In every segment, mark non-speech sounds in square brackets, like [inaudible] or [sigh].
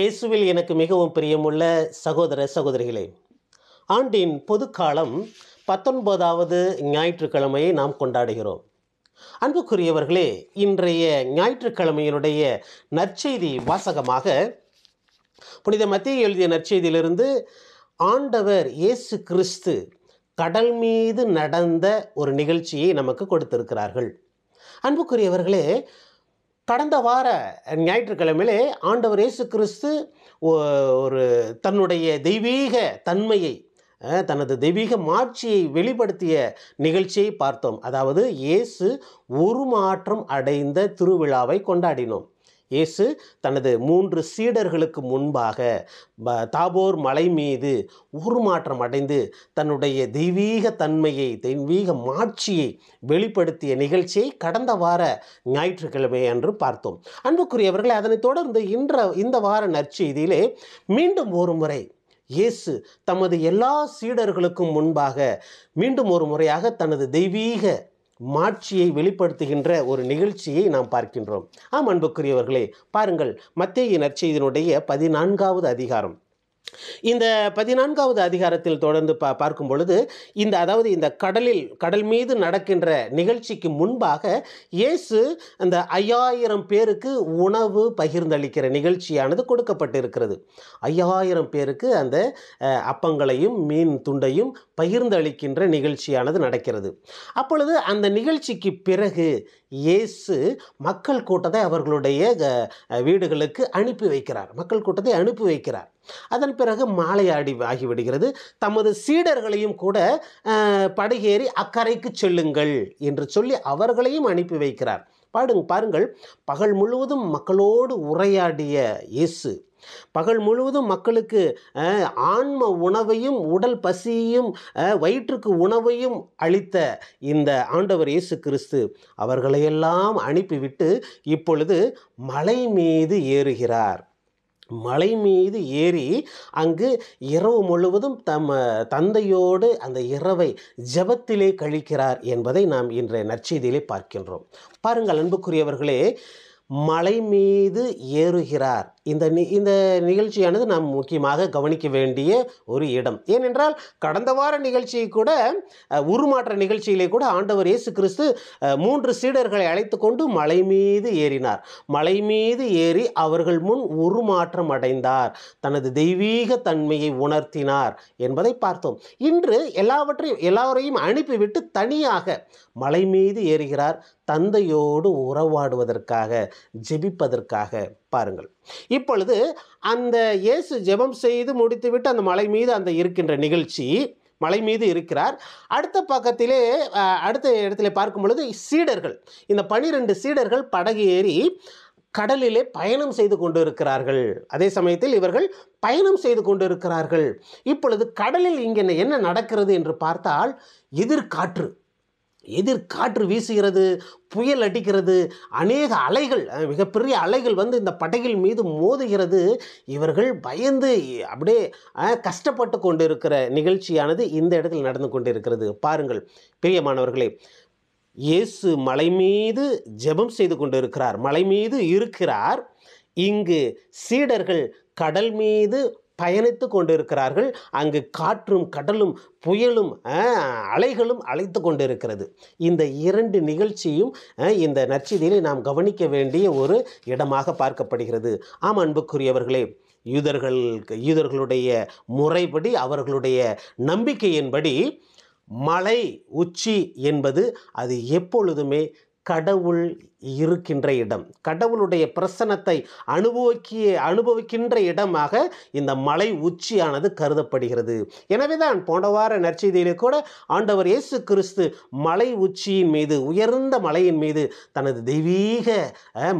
இயேசுவில் எனக்கு மிகவும் பிரியமுள்ள சகோதர சகோதரிகளே ஆண்டின் பொதுக்காலம் பத்தொன்பதாவது ஞாயிற்றுக்கிழமையை நாம் கொண்டாடுகிறோம் அன்புக்குரியவர்களே இன்றைய ஞாயிற்றுக்கிழமையினுடைய நற்செய்தி வாசகமாக புனித மத்திய எழுதிய நற்செய்தியிலிருந்து ஆண்டவர் இயேசு கிறிஸ்து கடல் மீது நடந்த ஒரு நிகழ்ச்சியை நமக்கு கொடுத்திருக்கிறார்கள் அன்புக்குரியவர்களே கடந்த வார ஞாயிற்றுக்கிழமையிலே ஆண்டவர் இயேசு கிறிஸ்து ஒரு தன்னுடைய தெய்வீக தன்மையை தனது தெய்வீக மாட்சியை வெளிப்படுத்திய நிகழ்ச்சியை பார்த்தோம் அதாவது இயேசு உருமாற்றம் அடைந்த திருவிழாவை கொண்டாடினோம் இயேசு தனது மூன்று சீடர்களுக்கு முன்பாக தாபோர் மலை மீது உருமாற்றம் அடைந்து தன்னுடைய தெய்வீக தன்மையை தெய்வீக மாட்சியை வெளிப்படுத்திய நிகழ்ச்சியை கடந்த வார ஞாயிற்றுக்கிழமை அன்று பார்த்தோம் அன்புக்குரியவர்களை அதனைத் தொடர்ந்து இன்ற இந்த வார நற்செய்தியிலே மீண்டும் ஒரு முறை இயேசு தமது எல்லா சீடர்களுக்கும் முன்பாக மீண்டும் ஒரு முறையாக தனது தெய்வீக மாட்சியை வெளிப்படுத்துகின்ற ஒரு நிகழ்ச்சியை நாம் பார்க்கின்றோம் ஆம் அன்புக்குரியவர்களே பாருங்கள் மத்திய நற்செய்தியினுடைய பதினான்காவது அதிகாரம் இந்த பதினான்காவது அதிகாரத்தில் தொடர்ந்து பா பார்க்கும் பொழுது இந்த அதாவது இந்த கடலில் கடல் மீது நடக்கின்ற நிகழ்ச்சிக்கு முன்பாக இயேசு அந்த ஐயாயிரம் பேருக்கு உணவு பகிர்ந்தளிக்கிற நிகழ்ச்சியானது கொடுக்கப்பட்டிருக்கிறது ஐயாயிரம் பேருக்கு அந்த அப்பங்களையும் மீன் துண்டையும் பகிர்ந்தளிக்கின்ற நிகழ்ச்சியானது நடக்கிறது அப்பொழுது அந்த நிகழ்ச்சிக்கு பிறகு இயேசு மக்கள் கூட்டத்தை அவர்களுடைய வீடுகளுக்கு அனுப்பி வைக்கிறார் மக்கள் கூட்டத்தை அனுப்பி வைக்கிறார் அதன் பிறகு மாலை ஆடி ஆகிவிடுகிறது தமது சீடர்களையும் கூட படகேறி அக்கறைக்கு செல்லுங்கள் என்று சொல்லி அவர்களையும் அனுப்பி வைக்கிறார் பாடுங்க பாருங்கள் பகல் முழுவதும் மக்களோடு உரையாடிய இயேசு பகல் முழுவதும் மக்களுக்கு ஆன்ம உணவையும் உடல் பசியையும் வயிற்றுக்கு உணவையும் அளித்த இந்த ஆண்டவர் இயேசு கிறிஸ்து அவர்களையெல்லாம் அனுப்பிவிட்டு இப்பொழுது மலை மீது ஏறுகிறார் மலை மீது ஏறி அங்கு இரவு முழுவதும் தம் தந்தையோடு அந்த இரவை ஜபத்திலே கழிக்கிறார் என்பதை நாம் இன்றைய நற்செய்தியிலே பார்க்கின்றோம் பாருங்கள் அன்புக்குரியவர்களே மலை மீது ஏறுகிறார் இந்த நி இந்த நிகழ்ச்சியானது நாம் முக்கியமாக கவனிக்க வேண்டிய ஒரு இடம் ஏனென்றால் கடந்த வார நிகழ்ச்சியை கூட உருமாற்ற நிகழ்ச்சியிலே கூட ஆண்டவர் இயேசு கிறிஸ்து மூன்று சீடர்களை அழைத்து கொண்டு மலை மீது ஏறினார் மலை மீது ஏறி அவர்கள் முன் உருமாற்றம் அடைந்தார் தனது தெய்வீக தன்மையை உணர்த்தினார் என்பதை பார்த்தோம் இன்று எல்லாவற்றையும் எல்லாரையும் அனுப்பிவிட்டு தனியாக மலை மீது ஏறுகிறார் தந்தையோடு உறவாடுவதற்காக ஜெபிப்பதற்காக பாருங்கள் இப்பொழுது அந்த இயேசு ஜெபம் செய்து முடித்துவிட்டு அந்த மலை மீது அந்த இருக்கின்ற நிகழ்ச்சி மலை மீது இருக்கிறார் அடுத்த பக்கத்திலே அடுத்த இடத்துல பார்க்கும் பொழுது சீடர்கள் இந்த பனிரெண்டு சீடர்கள் படகு ஏறி கடலிலே பயணம் செய்து கொண்டு இருக்கிறார்கள் அதே சமயத்தில் இவர்கள் பயணம் செய்து கொண்டு இருக்கிறார்கள் இப்பொழுது கடலில் இங்கே என்ன நடக்கிறது என்று பார்த்தால் எதிர்காற்று எதிர்காற்று வீசுகிறது புயல் அடிக்கிறது அநேக அலைகள் மிகப்பெரிய அலைகள் வந்து இந்த படகில் மீது மோதுகிறது இவர்கள் பயந்து அப்படியே கஷ்டப்பட்டு கொண்டு இருக்கிற நிகழ்ச்சியானது இந்த இடத்தில் நடந்து கொண்டு இருக்கிறது பாருங்கள் பிரியமானவர்களே இயேசு மலை மீது ஜெபம் செய்து கொண்டு இருக்கிறார் மலை மீது இருக்கிறார் இங்கு சீடர்கள் கடல் மீது பயணித்து கொண்டிருக்கிறார்கள் அங்கு காற்றும் கடலும் புயலும் அலைகளும் அழைத்து கொண்டிருக்கிறது இந்த இரண்டு நிகழ்ச்சியும் இந்த நற்செய்தியிலே நாம் கவனிக்க வேண்டிய ஒரு இடமாக பார்க்கப்படுகிறது ஆம் அன்புக்குரியவர்களே யூதர்கள் யூதர்களுடைய முறைப்படி அவர்களுடைய நம்பிக்கையின்படி மலை உச்சி என்பது அது எப்பொழுதுமே கடவுள் இருக்கின்ற இடம் கடவுளுடைய பிரசனத்தை அனுபவிக்கிய அனுபவிக்கின்ற இடமாக இந்த மலை உச்சியானது கருதப்படுகிறது எனவே தான் போன வார நற்செய்தியிலே கூட ஆண்டவர் இயேசு கிறிஸ்து மலை உச்சியின் மீது உயர்ந்த மலையின் மீது தனது தெய்வீக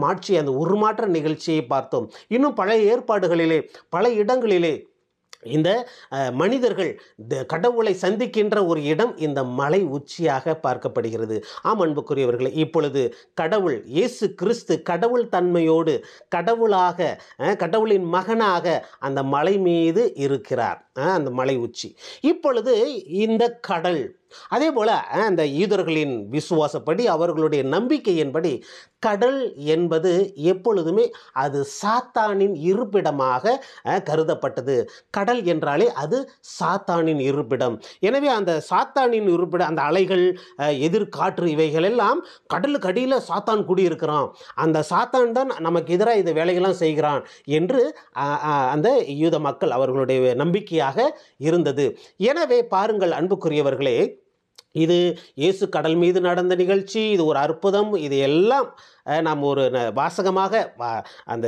மாட்சி அந்த உருமாற்ற நிகழ்ச்சியை பார்த்தோம் இன்னும் பழைய ஏற்பாடுகளிலே பல இடங்களிலே இந்த மனிதர்கள் கடவுளை சந்திக்கின்ற ஒரு இடம் இந்த மலை உச்சியாக பார்க்கப்படுகிறது ஆம் அன்புக்குரியவர்களை இப்பொழுது கடவுள் இயேசு கிறிஸ்து கடவுள் தன்மையோடு கடவுளாக கடவுளின் மகனாக அந்த மலை மீது இருக்கிறார் அந்த மலை உச்சி இப்பொழுது இந்த கடல் அதே போல் அந்த யூதர்களின் விசுவாசப்படி அவர்களுடைய நம்பிக்கையின்படி கடல் என்பது எப்பொழுதுமே அது சாத்தானின் இருப்பிடமாக கருதப்பட்டது கடல் என்றாலே அது சாத்தானின் இருப்பிடம் எனவே அந்த சாத்தானின் இருப்பிடம் அந்த அலைகள் எதிர்காற்று இவைகள் எல்லாம் கடலுக்கு அடியில் சாத்தான் குடியிருக்கிறான் அந்த சாத்தான் தான் நமக்கு எதிராக இந்த வேலைகள்லாம் செய்கிறான் என்று அந்த யூத மக்கள் அவர்களுடைய நம்பிக்கையாக செய்தியாக இருந்தது எனவே பாருங்கள் அன்புக்குரியவர்களே இது இயேசு கடல் மீது நடந்த நிகழ்ச்சி இது ஒரு அற்புதம் இது எல்லாம் நாம் ஒரு வாசகமாக அந்த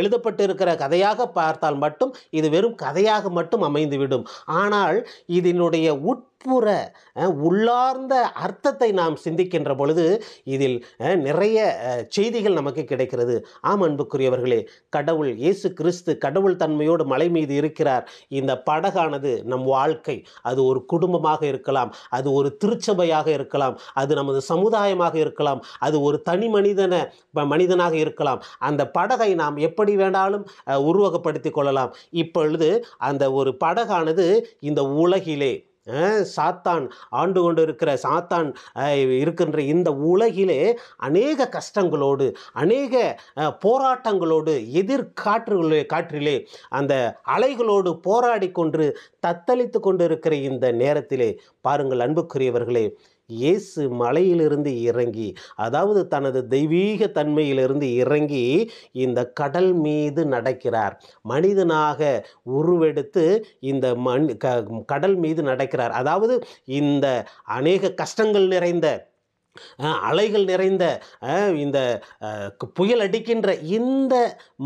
எழுதப்பட்டு இருக்கிற கதையாக பார்த்தால் மட்டும் இது வெறும் கதையாக மட்டும் அமைந்துவிடும் ஆனால் இதனுடைய உட் உட்புற உள்ளார்ந்த அர்த்தத்தை நாம் சிந்திக்கின்ற பொழுது இதில் நிறைய செய்திகள் நமக்கு கிடைக்கிறது ஆம் அன்புக்குரியவர்களே கடவுள் இயேசு கிறிஸ்து கடவுள் தன்மையோடு மலை மீது இருக்கிறார் இந்த படகானது நம் வாழ்க்கை அது ஒரு குடும்பமாக இருக்கலாம் அது ஒரு திருச்சபையாக இருக்கலாம் அது நமது சமுதாயமாக இருக்கலாம் அது ஒரு தனி மனிதன மனிதனாக இருக்கலாம் அந்த படகை நாம் எப்படி வேண்டாலும் உருவகப்படுத்தி கொள்ளலாம் இப்பொழுது அந்த ஒரு படகானது இந்த உலகிலே சாத்தான் ஆண்டு கொண்டு இருக்கிற சாத்தான் இருக்கின்ற இந்த உலகிலே அநேக கஷ்டங்களோடு அநேக போராட்டங்களோடு எதிர்காற்றுகளே காற்றிலே அந்த அலைகளோடு போராடி கொண்டு தத்தளித்து கொண்டு இருக்கிற இந்த நேரத்திலே பாருங்கள் அன்புக்குரியவர்களே இயேசு மலையிலிருந்து இறங்கி அதாவது தனது தெய்வீக தன்மையிலிருந்து இறங்கி இந்த கடல் மீது நடக்கிறார் மனிதனாக உருவெடுத்து இந்த மண் கடல் மீது நடக்கிறார் அதாவது இந்த அநேக கஷ்டங்கள் நிறைந்த அலைகள் நிறைந்த இந்த புயல் அடிக்கின்ற இந்த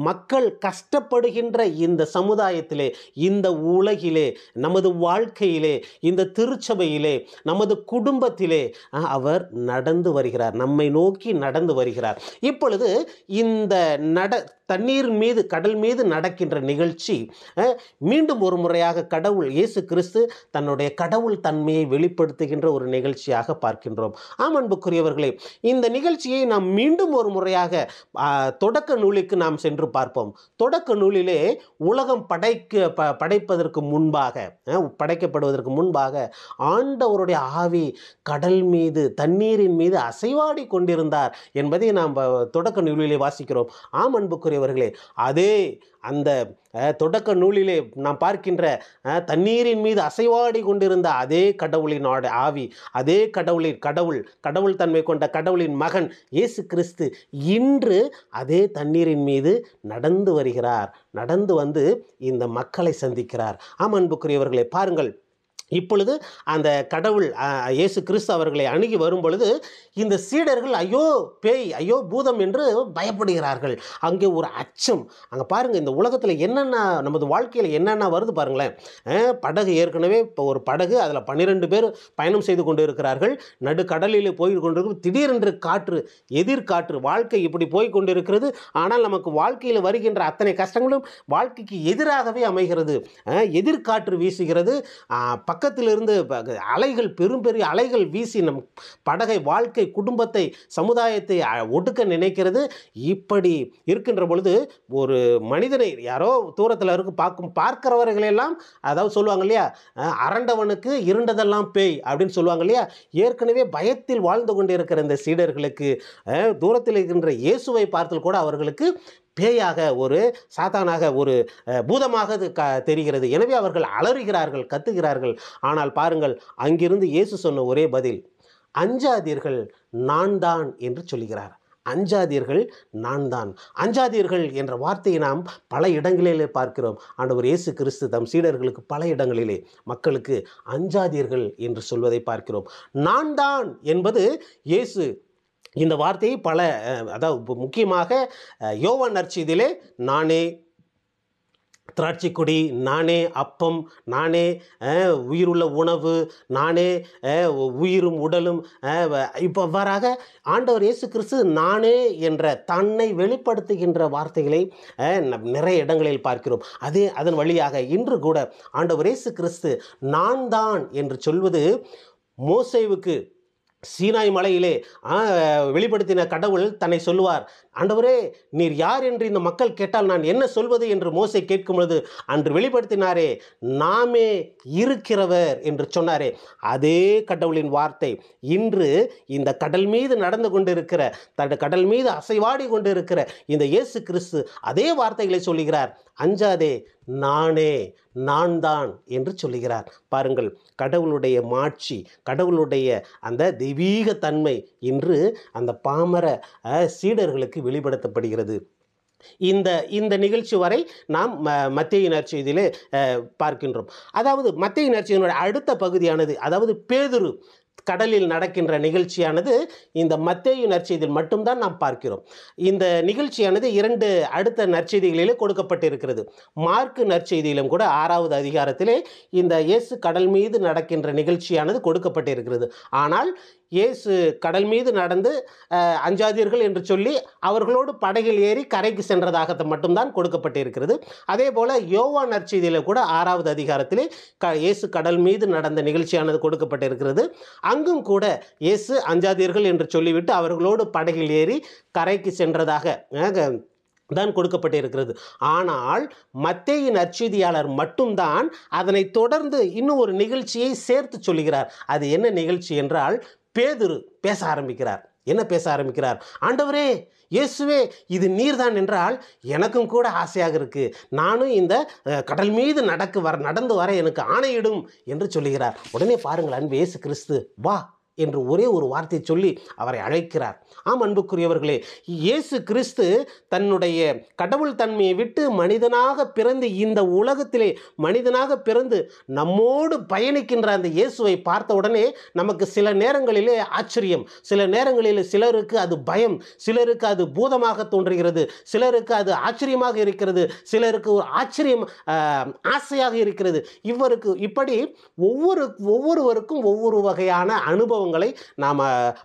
மக்கள் கஷ்டப்படுகின்ற இந்த சமுதாயத்திலே இந்த உலகிலே நமது வாழ்க்கையிலே இந்த திருச்சபையிலே நமது குடும்பத்திலே அவர் நடந்து வருகிறார் நம்மை நோக்கி நடந்து வருகிறார் இப்பொழுது இந்த நட தண்ணீர் மீது கடல் மீது நடக்கின்ற நிகழ்ச்சி மீண்டும் ஒரு முறையாக கடவுள் இயேசு கிறிஸ்து தன்னுடைய கடவுள் தன்மையை வெளிப்படுத்துகின்ற ஒரு நிகழ்ச்சியாக பார்க்கின்றோம் ஆமன்பு அன்புக்குரியவர்களே இந்த நிகழ்ச்சியை நாம் மீண்டும் ஒரு முறையாக தொடக்க நூலுக்கு நாம் சென்று பார்ப்போம் தொடக்க நூலிலே உலகம் படைக்க ப படைப்பதற்கு முன்பாக படைக்கப்படுவதற்கு முன்பாக ஆண்டவருடைய ஆவி கடல் மீது தண்ணீரின் மீது அசைவாடி கொண்டிருந்தார் என்பதை நாம் தொடக்க நூலிலே வாசிக்கிறோம் ஆம் அன்புக்குரியவர்களே அதே அந்த தொடக்க நூலிலே நாம் பார்க்கின்ற தண்ணீரின் மீது அசைவாடி கொண்டிருந்த அதே கடவுளின் ஆடு ஆவி அதே கடவுளின் கடவுள் கடவுள் தன்மை கொண்ட கடவுளின் மகன் இயேசு கிறிஸ்து இன்று அதே தண்ணீரின் மீது நடந்து வருகிறார் நடந்து வந்து இந்த மக்களை சந்திக்கிறார் ஆம் அன்புக்குரியவர்களை பாருங்கள் இப்பொழுது அந்த கடவுள் இயேசு கிறிஸ்து அவர்களை அணுகி வரும் பொழுது இந்த சீடர்கள் ஐயோ பேய் ஐயோ பூதம் என்று பயப்படுகிறார்கள் அங்கே ஒரு அச்சம் அங்கே பாருங்கள் இந்த உலகத்தில் என்னென்ன நமது வாழ்க்கையில் என்னென்ன வருது பாருங்களேன் படகு ஏற்கனவே இப்போ ஒரு படகு அதில் பன்னிரெண்டு பேர் பயணம் செய்து கொண்டு இருக்கிறார்கள் நடுக்கடலில் போய் கொண்டிருக்கும் திடீரென்று காற்று எதிர்காற்று வாழ்க்கை இப்படி போய் கொண்டிருக்கிறது ஆனால் நமக்கு வாழ்க்கையில் வருகின்ற அத்தனை கஷ்டங்களும் வாழ்க்கைக்கு எதிராகவே அமைகிறது எதிர்காற்று வீசுகிறது பக்க பக்கத்திலிருந்து அலைகள் பெரும் பெரிய அலைகள் வீசி நம் படகை வாழ்க்கை குடும்பத்தை சமுதாயத்தை ஒடுக்க நினைக்கிறது இப்படி இருக்கின்ற பொழுது ஒரு மனிதனை யாரோ தூரத்தில் இருக்கு பார்க்கும் பார்க்கிறவர்களெல்லாம் அதாவது சொல்லுவாங்க இல்லையா அரண்டவனுக்கு இருண்டதெல்லாம் பேய் அப்படின்னு சொல்லுவாங்க இல்லையா ஏற்கனவே பயத்தில் வாழ்ந்து கொண்டிருக்கிற இந்த சீடர்களுக்கு தூரத்தில் இருக்கின்ற இயேசுவை பார்த்து கூட அவர்களுக்கு பேயாக ஒரு சாத்தானாக ஒரு பூதமாக தெரிகிறது எனவே அவர்கள் அலறுகிறார்கள் கத்துகிறார்கள் ஆனால் பாருங்கள் அங்கிருந்து இயேசு சொன்ன ஒரே பதில் அஞ்சாதீர்கள் நான் தான் என்று சொல்கிறார் அஞ்சாதீர்கள் நான் தான் அஞ்சாதீர்கள் என்ற வார்த்தையை நாம் பல இடங்களிலே பார்க்கிறோம் ஆண்டவர் இயேசு கிறிஸ்து தம் சீடர்களுக்கு பல இடங்களிலே மக்களுக்கு அஞ்சாதீர்கள் என்று சொல்வதை பார்க்கிறோம் நான் தான் என்பது இயேசு இந்த வார்த்தையை பல அதாவது முக்கியமாக நர்ச்சி நற்செய்தியிலே நானே திராட்சைக்கொடி நானே அப்பம் நானே உயிருள்ள உணவு நானே உயிரும் உடலும் இப்போ அவ்வாறாக ஆண்டவர் இயேசு கிறிஸ்து நானே என்ற தன்னை வெளிப்படுத்துகின்ற வார்த்தைகளை நிறைய இடங்களில் பார்க்கிறோம் அதே அதன் வழியாக இன்று கூட ஆண்டவர் இயேசு கிறிஸ்து நான் தான் என்று சொல்வது மோசைவுக்கு சீனாய் மலையிலே வெளிப்படுத்தின கடவுள் தன்னை சொல்லுவார் ஆண்டவரே நீர் யார் என்று இந்த மக்கள் கேட்டால் நான் என்ன சொல்வது என்று மோசை கேட்கும் பொழுது அன்று வெளிப்படுத்தினாரே நாமே இருக்கிறவர் என்று சொன்னாரே அதே கடவுளின் வார்த்தை இன்று இந்த கடல் மீது நடந்து கொண்டிருக்கிற தன் கடல் மீது அசைவாடி கொண்டிருக்கிற இந்த இயேசு கிறிஸ்து அதே வார்த்தைகளை சொல்லுகிறார் அஞ்சாதே நானே நான் தான் என்று சொல்லுகிறார் பாருங்கள் கடவுளுடைய மாட்சி கடவுளுடைய அந்த தெய்வீக தன்மை இன்று அந்த பாமர சீடர்களுக்கு வெளிப்படுத்தப்படுகிறது இந்த இந்த நிகழ்ச்சி வரை நாம் மத்திய செய்தியிலே பார்க்கின்றோம் அதாவது மத்திய நற்செய்தியினுடைய அடுத்த பகுதியானது அதாவது பேதுரு கடலில் நடக்கின்ற நிகழ்ச்சியானது இந்த மத்தேயு நற்செய்தியில் மட்டும்தான் நாம் பார்க்கிறோம் இந்த நிகழ்ச்சியானது இரண்டு அடுத்த நற்செய்திகளிலே கொடுக்கப்பட்டிருக்கிறது மார்க்கு நற்செய்தியிலும் கூட ஆறாவது அதிகாரத்திலே இந்த இயேசு கடல் மீது நடக்கின்ற நிகழ்ச்சியானது கொடுக்கப்பட்டிருக்கிறது ஆனால் இயேசு கடல் மீது நடந்து அஞ்சாதீர்கள் என்று சொல்லி அவர்களோடு படகில் ஏறி கரைக்கு சென்றதாக மட்டும்தான் கொடுக்கப்பட்டிருக்கிறது அதே போல் யோவா நற்செய்தியில் கூட ஆறாவது அதிகாரத்திலே க இயேசு கடல் மீது நடந்த நிகழ்ச்சியானது கொடுக்கப்பட்டிருக்கிறது அங்கும் கூட இயேசு அஞ்சாதீர்கள் என்று சொல்லிவிட்டு அவர்களோடு படகில் ஏறி கரைக்கு சென்றதாக தான் கொடுக்கப்பட்டிருக்கிறது ஆனால் மத்தேயின் நற்செய்தியாளர் மட்டும்தான் அதனை தொடர்ந்து இன்னும் ஒரு நிகழ்ச்சியை சேர்த்து சொல்கிறார் அது என்ன நிகழ்ச்சி என்றால் பேதுரு பேச ஆரம்பிக்கிறார் என்ன பேச ஆரம்பிக்கிறார் ஆண்டவரே இயேசுவே இது நீர்தான் என்றால் எனக்கும் கூட ஆசையாக இருக்குது நானும் இந்த கடல் மீது நடக்கு வர நடந்து வர எனக்கு ஆணையிடும் என்று சொல்லுகிறார் உடனே பாருங்கள் அன்பு இயேசு கிறிஸ்து வா என்று ஒரே ஒரு வார்த்தை சொல்லி அவரை அழைக்கிறார் ஆம் அன்புக்குரியவர்களே இயேசு கிறிஸ்து தன்னுடைய கடவுள் தன்மையை விட்டு மனிதனாக பிறந்து இந்த உலகத்திலே மனிதனாக பிறந்து நம்மோடு பயணிக்கின்ற அந்த இயேசுவை பார்த்த உடனே நமக்கு சில நேரங்களிலே ஆச்சரியம் சில நேரங்களிலே சிலருக்கு அது பயம் சிலருக்கு அது பூதமாக தோன்றுகிறது சிலருக்கு அது ஆச்சரியமாக இருக்கிறது சிலருக்கு ஒரு ஆச்சரியம் ஆசையாக இருக்கிறது இவருக்கு இப்படி ஒவ்வொரு ஒவ்வொருவருக்கும் ஒவ்வொரு வகையான அனுபவம் சம்பவங்களை நாம்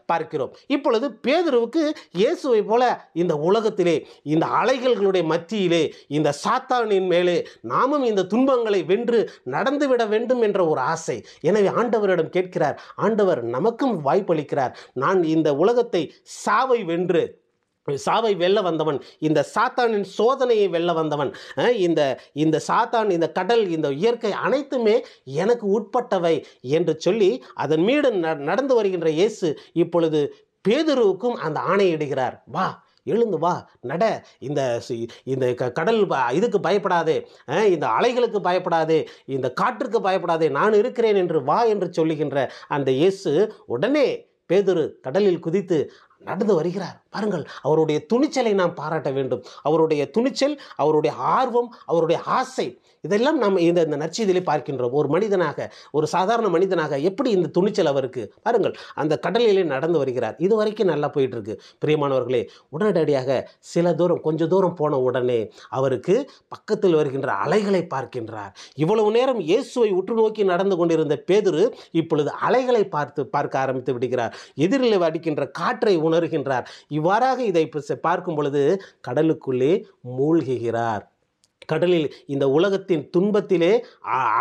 பார்க்கிறோம் இப்பொழுது பேதுருவுக்கு இயேசுவை போல இந்த உலகத்திலே இந்த அலைகளுடைய மத்தியிலே இந்த சாத்தானின் மேலே நாமும் இந்த துன்பங்களை வென்று நடந்துவிட வேண்டும் என்ற ஒரு ஆசை எனவே ஆண்டவரிடம் கேட்கிறார் ஆண்டவர் நமக்கும் வாய்ப்பளிக்கிறார் நான் இந்த உலகத்தை சாவை வென்று சாவை வெல்ல வந்தவன் இந்த சாத்தானின் சோதனையை வெல்ல வந்தவன் இந்த இந்த சாத்தான் இந்த கடல் இந்த இயற்கை அனைத்துமே எனக்கு உட்பட்டவை என்று சொல்லி அதன் மீது நடந்து வருகின்ற இயேசு இப்பொழுது பேதுருவுக்கும் அந்த ஆணையிடுகிறார் வா எழுந்து வா நட இந்த இந்த கடல் இதுக்கு பயப்படாதே இந்த அலைகளுக்கு பயப்படாதே இந்த காற்றுக்கு பயப்படாதே நான் இருக்கிறேன் என்று வா என்று சொல்லுகின்ற அந்த இயேசு உடனே பேதுரு கடலில் குதித்து நடந்து வருகிறார் பாருங்கள் அவருடைய துணிச்சலை நாம் பாராட்ட வேண்டும் அவருடைய துணிச்சல் அவருடைய ஆர்வம் அவருடைய ஆசை இதெல்லாம் நாம் இந்த இந்த நற்செய்தியிலே பார்க்கின்றோம் ஒரு மனிதனாக ஒரு சாதாரண மனிதனாக எப்படி இந்த துணிச்சல் அவருக்கு பாருங்கள் அந்த கடலிலே நடந்து வருகிறார் இது வரைக்கும் நல்லா இருக்கு பிரியமானவர்களே உடனடியாக சில தூரம் கொஞ்ச தூரம் போன உடனே அவருக்கு பக்கத்தில் வருகின்ற அலைகளை பார்க்கின்றார் இவ்வளவு நேரம் இயேசுவை உற்று நோக்கி நடந்து கொண்டிருந்த பேதுரு இப்பொழுது அலைகளை பார்த்து பார்க்க ஆரம்பித்து விடுகிறார் எதிரில் அடிக்கின்ற காற்றை உணர்கின்றார் இவ்வாறாக இதை பார்க்கும் பொழுது கடலுக்குள்ளே மூழ்குகிறார் கடலில் இந்த உலகத்தின் துன்பத்திலே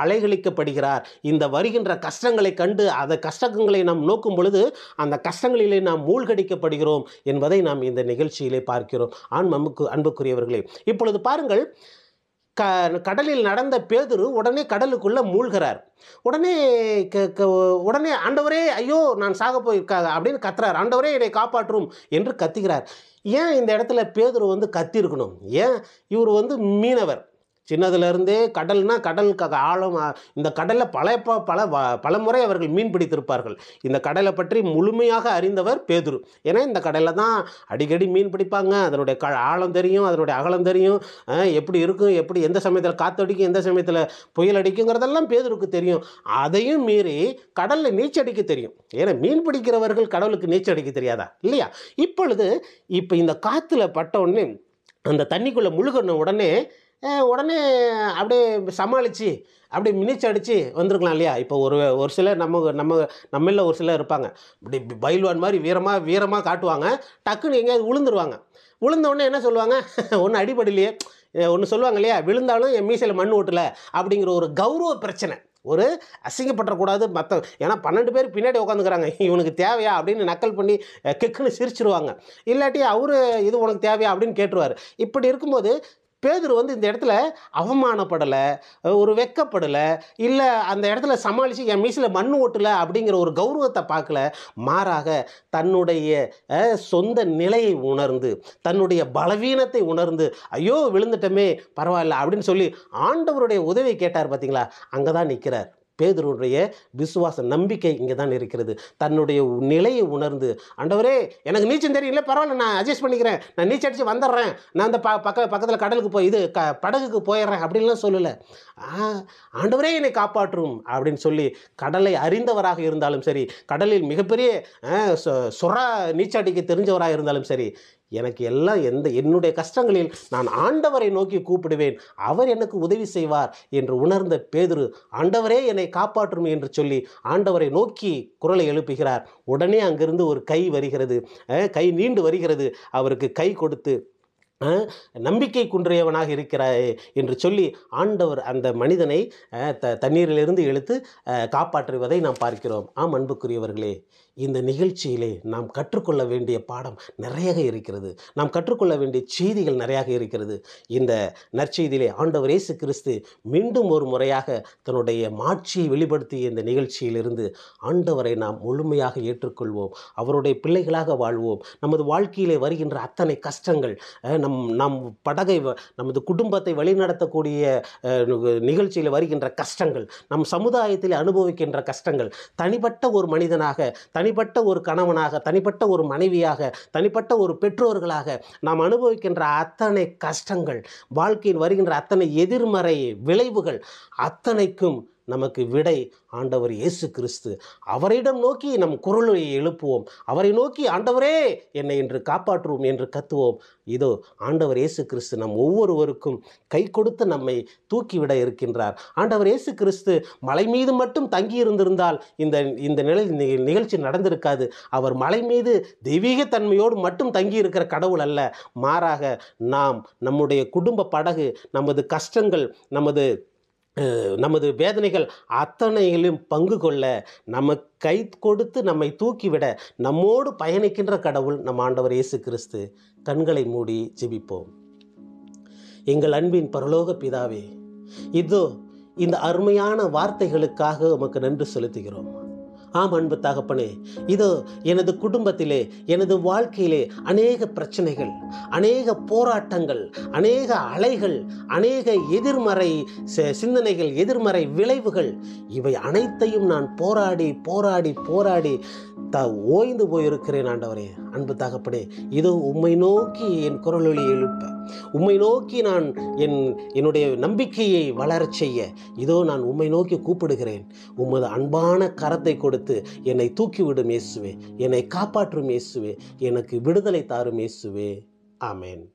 அலைகளிக்கப்படுகிறார் இந்த வருகின்ற கஷ்டங்களை கண்டு அந்த கஷ்டங்களை நாம் நோக்கும் பொழுது அந்த கஷ்டங்களிலே நாம் மூழ்கடிக்கப்படுகிறோம் என்பதை நாம் இந்த நிகழ்ச்சியிலே பார்க்கிறோம் ஆண் நமக்கு அன்புக்குரியவர்களே இப்பொழுது பாருங்கள் க கடலில் நடந்த பேதுரு உடனே கடலுக்குள்ளே மூழ்கிறார் உடனே உடனே ஆண்டவரே ஐயோ நான் சாக போயிருக்காங்க அப்படின்னு கத்துறார் ஆண்டவரே என்னை காப்பாற்றும் என்று கத்துகிறார் ஏன் இந்த இடத்துல பேதுரு வந்து கத்திருக்கணும் ஏன் இவர் வந்து மீனவர் சின்னதுலேருந்தே கடல்னால் கடல் க ஆழம் இந்த கடலில் பல ப பல பல முறை அவர்கள் மீன் பிடித்திருப்பார்கள் இந்த கடலை பற்றி முழுமையாக அறிந்தவர் பேதுரு ஏன்னா இந்த கடலில் தான் அடிக்கடி மீன் பிடிப்பாங்க அதனுடைய க ஆழம் தெரியும் அதனுடைய அகலம் தெரியும் எப்படி இருக்கும் எப்படி எந்த சமயத்தில் காற்றடிக்கும் எந்த சமயத்தில் புயல் அடிக்குங்கிறதெல்லாம் பேதுருக்கு தெரியும் அதையும் மீறி கடலில் நீச்சடிக்க தெரியும் ஏன்னா மீன் பிடிக்கிறவர்கள் கடவுளுக்கு நீச்சடிக்க தெரியாதா இல்லையா இப்பொழுது இப்போ இந்த காற்றுல பட்ட உடனே அந்த தண்ணிக்குள்ளே முழுகின உடனே உடனே அப்படியே சமாளித்து அப்படி மினிச்சு அடித்து வந்திருக்கலாம் இல்லையா இப்போ ஒரு ஒரு சிலர் நம்ம நம்ம நம்மளில் ஒரு சிலர் இருப்பாங்க இப்படி பயில்வான் மாதிரி வீரமாக வீரமாக காட்டுவாங்க டக்குன்னு எங்கேயாவது விழுந்துருவாங்க விழுந்தோடனே என்ன சொல்லுவாங்க [laughs] ஒன்றும் அடிப்படையிலையே ஒன்று சொல்லுவாங்க இல்லையா விழுந்தாலும் என் மீசையில் மண் ஓட்டலை அப்படிங்கிற ஒரு கௌரவ பிரச்சனை ஒரு அசிங்கப்பட்டக்கூடாது மற்ற ஏன்னா பன்னெண்டு பேர் பின்னாடி உட்காந்துக்கிறாங்க [laughs] இவனுக்கு தேவையா அப்படின்னு நக்கல் பண்ணி கெக்குன்னு சிரிச்சிருவாங்க இல்லாட்டி அவர் இது உனக்கு தேவையா அப்படின்னு கேட்டுருவார் இப்படி இருக்கும்போது பேதுரு வந்து இந்த இடத்துல அவமானப்படலை ஒரு வெக்கப்படலை இல்லை அந்த இடத்துல சமாளித்து என் மீசில் மண் ஓட்டலை அப்படிங்கிற ஒரு கௌரவத்தை பார்க்கல மாறாக தன்னுடைய சொந்த நிலையை உணர்ந்து தன்னுடைய பலவீனத்தை உணர்ந்து ஐயோ விழுந்துட்டோமே பரவாயில்ல அப்படின்னு சொல்லி ஆண்டவருடைய உதவி கேட்டார் பார்த்தீங்களா அங்கே தான் நிற்கிறார் பேதருடைய விசுவாச நம்பிக்கை இங்கே தான் இருக்கிறது தன்னுடைய நிலையை உணர்ந்து ஆண்டவரே எனக்கு நீச்சல் தெரியல பரவாயில்ல நான் அட்ஜஸ்ட் பண்ணிக்கிறேன் நான் நீச்சல் அடித்து வந்துடுறேன் நான் அந்த ப பக்க பக்கத்தில் கடலுக்கு போய் இது க படகுக்கு போயிடுறேன் அப்படின்லாம் சொல்லலை ஆண்டவரே என்னை காப்பாற்றும் அப்படின்னு சொல்லி கடலை அறிந்தவராக இருந்தாலும் சரி கடலில் மிகப்பெரிய சுறா நீச்சல் அடிக்க தெரிஞ்சவராக இருந்தாலும் சரி எனக்கு எல்லாம் எந்த என்னுடைய கஷ்டங்களில் நான் ஆண்டவரை நோக்கி கூப்பிடுவேன் அவர் எனக்கு உதவி செய்வார் என்று உணர்ந்த பேதுரு ஆண்டவரே என்னை காப்பாற்றும் என்று சொல்லி ஆண்டவரை நோக்கி குரலை எழுப்புகிறார் உடனே அங்கிருந்து ஒரு கை வருகிறது கை நீண்டு வருகிறது அவருக்கு கை கொடுத்து நம்பிக்கை குன்றியவனாக இருக்கிறாய் என்று சொல்லி ஆண்டவர் அந்த மனிதனை த தண்ணீரிலிருந்து எழுத்து காப்பாற்றுவதை நாம் பார்க்கிறோம் ஆம் அன்புக்குரியவர்களே இந்த நிகழ்ச்சியிலே நாம் கற்றுக்கொள்ள வேண்டிய பாடம் நிறைய இருக்கிறது நாம் கற்றுக்கொள்ள வேண்டிய செய்திகள் நிறையாக இருக்கிறது இந்த நற்செய்தியிலே ஆண்டவர் இயேசு கிறிஸ்து மீண்டும் ஒரு முறையாக தன்னுடைய மாட்சியை வெளிப்படுத்திய இந்த நிகழ்ச்சியிலிருந்து ஆண்டவரை நாம் முழுமையாக ஏற்றுக்கொள்வோம் அவருடைய பிள்ளைகளாக வாழ்வோம் நமது வாழ்க்கையிலே வருகின்ற அத்தனை கஷ்டங்கள் நம் நம் படகை நமது குடும்பத்தை வழிநடத்தக்கூடிய நிகழ்ச்சியில் வருகின்ற கஷ்டங்கள் நம் சமுதாயத்தில் அனுபவிக்கின்ற கஷ்டங்கள் தனிப்பட்ட ஒரு மனிதனாக தனி தனிப்பட்ட ஒரு கணவனாக தனிப்பட்ட ஒரு மனைவியாக தனிப்பட்ட ஒரு பெற்றோர்களாக நாம் அனுபவிக்கின்ற அத்தனை கஷ்டங்கள் வாழ்க்கையில் வருகின்ற அத்தனை எதிர்மறை விளைவுகள் அத்தனைக்கும் நமக்கு விடை ஆண்டவர் இயேசு கிறிஸ்து அவரிடம் நோக்கி நம் குரலை எழுப்புவோம் அவரை நோக்கி ஆண்டவரே என்னை என்று காப்பாற்றுவோம் என்று கத்துவோம் இதோ ஆண்டவர் இயேசு கிறிஸ்து நம் ஒவ்வொருவருக்கும் கை கொடுத்து நம்மை தூக்கிவிட இருக்கின்றார் ஆண்டவர் இயேசு கிறிஸ்து மலை மீது மட்டும் தங்கி இருந்திருந்தால் இந்த இந்த நிலை நிகழ்ச்சி நடந்திருக்காது அவர் மலை மீது தெய்வீக தன்மையோடு மட்டும் தங்கி இருக்கிற கடவுள் அல்ல மாறாக நாம் நம்முடைய குடும்ப படகு நமது கஷ்டங்கள் நமது நமது வேதனைகள் அத்தனையிலும் பங்கு கொள்ள நம்ம கை கொடுத்து நம்மை தூக்கிவிட நம்மோடு பயணிக்கின்ற கடவுள் நம் ஆண்டவர் இயேசு கிறிஸ்து கண்களை மூடி ஜெபிப்போம் எங்கள் அன்பின் பரலோக பிதாவே இதோ இந்த அருமையான வார்த்தைகளுக்காக உமக்கு நன்றி செலுத்துகிறோம் ஆம் அன்பு தகப்பனே இதோ எனது குடும்பத்திலே எனது வாழ்க்கையிலே அநேக பிரச்சனைகள் அநேக போராட்டங்கள் அநேக அலைகள் அநேக எதிர்மறை சிந்தனைகள் எதிர்மறை விளைவுகள் இவை அனைத்தையும் நான் போராடி போராடி போராடி த ஓய்ந்து போயிருக்கிறேன் ஆண்டவரே அன்பு தகப்பனே இதோ உம்மை நோக்கி என் குரலொலி எழுப்ப உம்மை நோக்கி நான் என் என்னுடைய நம்பிக்கையை வளரச் செய்ய இதோ நான் உம்மை நோக்கி கூப்பிடுகிறேன் உமது அன்பான கரத்தை கொடு கொடுத்து என்னை தூக்கிவிடும் இயேசுவே என்னை காப்பாற்றும் இயேசுவே எனக்கு விடுதலை தாரும் இயேசுவே ஆமேன்